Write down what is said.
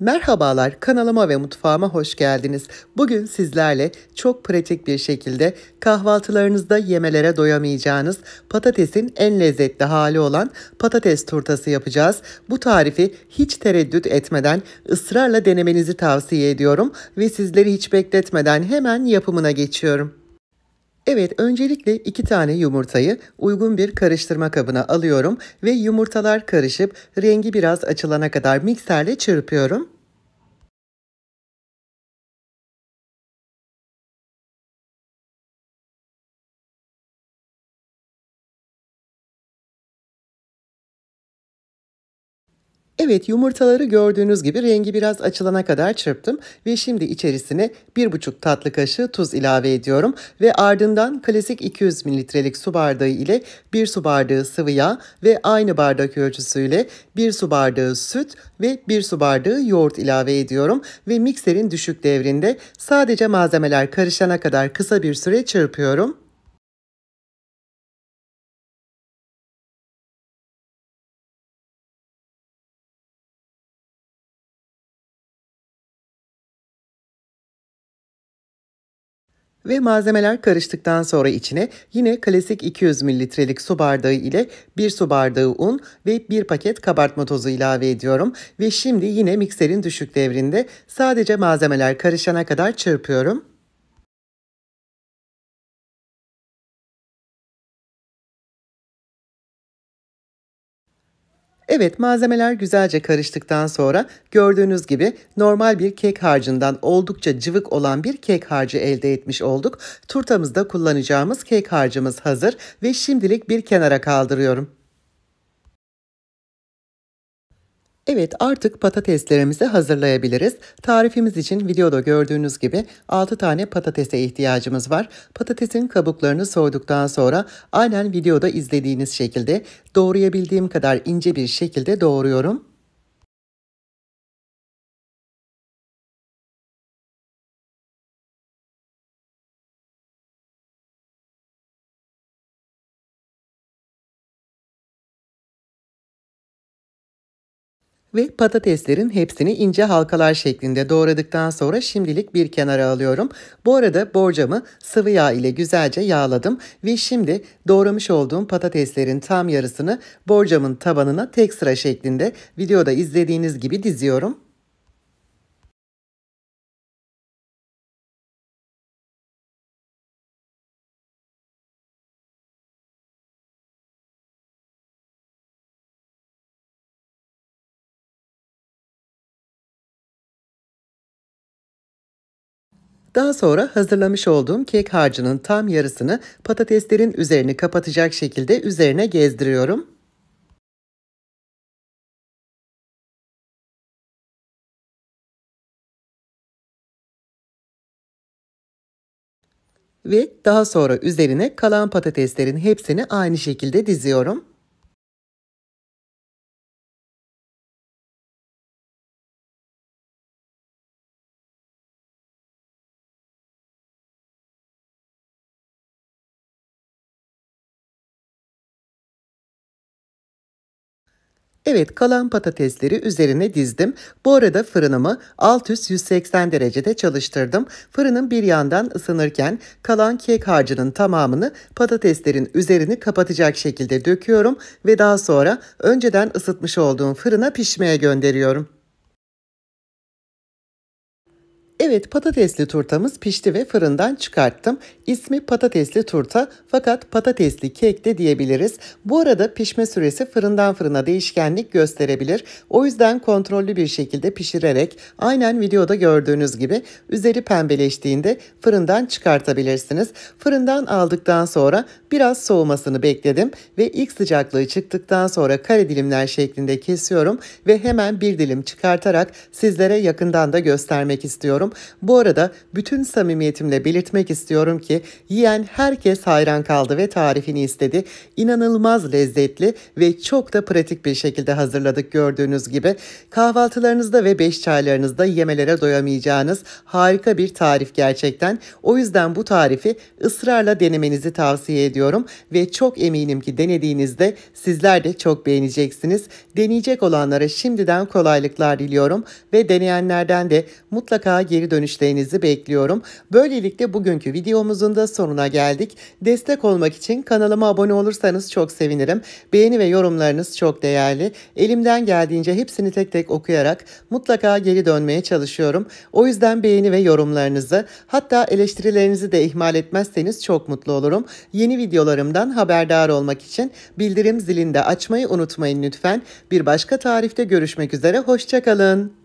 Merhabalar kanalıma ve mutfağıma hoş geldiniz. Bugün sizlerle çok pratik bir şekilde kahvaltılarınızda yemelere doyamayacağınız patatesin en lezzetli hali olan patates turtası yapacağız. Bu tarifi hiç tereddüt etmeden ısrarla denemenizi tavsiye ediyorum ve sizleri hiç bekletmeden hemen yapımına geçiyorum. Evet öncelikle iki tane yumurtayı uygun bir karıştırma kabına alıyorum ve yumurtalar karışıp rengi biraz açılana kadar mikserle çırpıyorum. Evet yumurtaları gördüğünüz gibi rengi biraz açılana kadar çırptım ve şimdi içerisine 1,5 tatlı kaşığı tuz ilave ediyorum ve ardından klasik 200 mililitrelik su bardağı ile 1 su bardağı sıvı yağ ve aynı bardak ölçüsüyle 1 su bardağı süt ve 1 su bardağı yoğurt ilave ediyorum ve mikserin düşük devrinde sadece malzemeler karışana kadar kısa bir süre çırpıyorum. Ve malzemeler karıştıktan sonra içine yine klasik 200 mililitrelik su bardağı ile 1 su bardağı un ve 1 paket kabartma tozu ilave ediyorum. Ve şimdi yine mikserin düşük devrinde sadece malzemeler karışana kadar çırpıyorum. Evet malzemeler güzelce karıştıktan sonra gördüğünüz gibi normal bir kek harcından oldukça cıvık olan bir kek harcı elde etmiş olduk. Turtamızda kullanacağımız kek harcımız hazır ve şimdilik bir kenara kaldırıyorum. Evet artık patateslerimizi hazırlayabiliriz. Tarifimiz için videoda gördüğünüz gibi 6 tane patatese ihtiyacımız var. Patatesin kabuklarını soyduktan sonra aynen videoda izlediğiniz şekilde doğrayabildiğim kadar ince bir şekilde doğruyorum. ve patateslerin hepsini ince halkalar şeklinde doğradıktan sonra şimdilik bir kenara alıyorum. Bu arada borcamı sıvı yağ ile güzelce yağladım ve şimdi doğramış olduğum patateslerin tam yarısını borcamın tabanına tek sıra şeklinde videoda izlediğiniz gibi diziyorum. Daha sonra hazırlamış olduğum kek harcının tam yarısını patateslerin üzerini kapatacak şekilde üzerine gezdiriyorum. Ve daha sonra üzerine kalan patateslerin hepsini aynı şekilde diziyorum. Evet kalan patatesleri üzerine dizdim. Bu arada fırınımı alt üst 180 derecede çalıştırdım. Fırının bir yandan ısınırken kalan kek harcının tamamını patateslerin üzerini kapatacak şekilde döküyorum ve daha sonra önceden ısıtmış olduğum fırına pişmeye gönderiyorum. Evet patatesli turtamız pişti ve fırından çıkarttım. İsmi patatesli turta fakat patatesli kek de diyebiliriz. Bu arada pişme süresi fırından fırına değişkenlik gösterebilir. O yüzden kontrollü bir şekilde pişirerek aynen videoda gördüğünüz gibi üzeri pembeleştiğinde fırından çıkartabilirsiniz. Fırından aldıktan sonra biraz soğumasını bekledim ve ilk sıcaklığı çıktıktan sonra kare dilimler şeklinde kesiyorum ve hemen bir dilim çıkartarak sizlere yakından da göstermek istiyorum. Bu arada bütün samimiyetimle belirtmek istiyorum ki yiyen herkes hayran kaldı ve tarifini istedi. İnanılmaz lezzetli ve çok da pratik bir şekilde hazırladık gördüğünüz gibi. Kahvaltılarınızda ve beş çaylarınızda yemelere doyamayacağınız harika bir tarif gerçekten. O yüzden bu tarifi ısrarla denemenizi tavsiye ediyorum ve çok eminim ki denediğinizde sizler de çok beğeneceksiniz. Deneyecek olanlara şimdiden kolaylıklar diliyorum ve deneyenlerden de mutlaka geri dönüşlerinizi bekliyorum. Böylelikle bugünkü videomuzun da sonuna geldik. Destek olmak için kanalıma abone olursanız çok sevinirim. Beğeni ve yorumlarınız çok değerli. Elimden geldiğince hepsini tek tek okuyarak mutlaka geri dönmeye çalışıyorum. O yüzden beğeni ve yorumlarınızı hatta eleştirilerinizi de ihmal etmezseniz çok mutlu olurum. Yeni videolarımdan haberdar olmak için bildirim zilini de açmayı unutmayın lütfen. Bir başka tarifte görüşmek üzere, hoşçakalın.